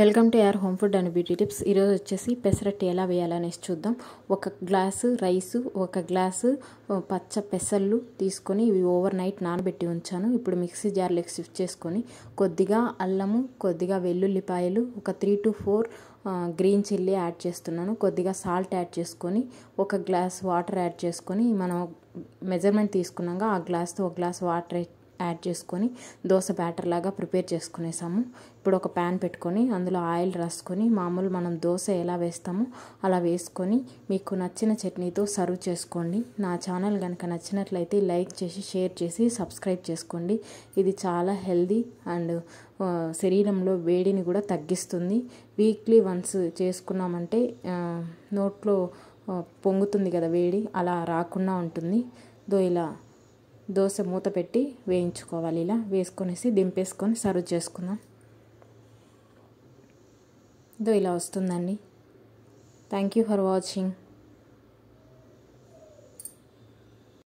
welcome to AR home food and beauty tips ఈరోజు వచ్చేసి పెసరట్టు ఎలా వేయాలనేసి చూద్దాం ఒక గ్లాసు రైసు ఒక గ్లాసు పచ్చ పెసర్లు తీసుకొని ఇవి ఓవర్ నైట్ నానబెట్టి ఉంచాను ఇప్పుడు మిక్సీ జార్లోకి షిఫ్ట్ చేసుకొని కొద్దిగా అల్లము కొద్దిగా వెల్లుల్లిపాయలు ఒక three to four green chilli add చేస్తున్నాను కొద్దిగా సాల్ట్ యాడ్ చేసుకొని ఒక గ్లాస్ వాటర్ యాడ్ చేసుకొని మనం మెజర్మెంట్ తీసుకున్నాక ఆ గ్లాస్తో ఒక గ్లాస్ వాటర్ యాడ్ చేసుకొని దోశ బ్యాటర్ లాగా ప్రిపేర్ చేసుకునేసాము ఇప్పుడు ఒక ప్యాన్ పెట్టుకొని అందులో ఆయిల్ రాసుకొని మామూలు మనం దోశ ఎలా వేస్తామో అలా వేసుకొని మీకు నచ్చిన చట్నీతో సర్వ్ చేసుకోండి నా ఛానల్ కనుక నచ్చినట్లయితే లైక్ చేసి షేర్ చేసి సబ్స్క్రైబ్ చేసుకోండి ఇది చాలా హెల్దీ అండ్ శరీరంలో వేడిని కూడా తగ్గిస్తుంది వీక్లీ వన్స్ చేసుకున్నామంటే నోట్లో పొంగుతుంది కదా వేడి అలా రాకుండా ఉంటుంది దో ఇలా దోశ మూత పెట్టి వేయించుకోవాలి ఇలా వేసుకొనేసి దింపేసుకొని సర్వ్ చేసుకుందాం ఇదో ఇలా వస్తుందండి థ్యాంక్ యూ ఫర్ వాచింగ్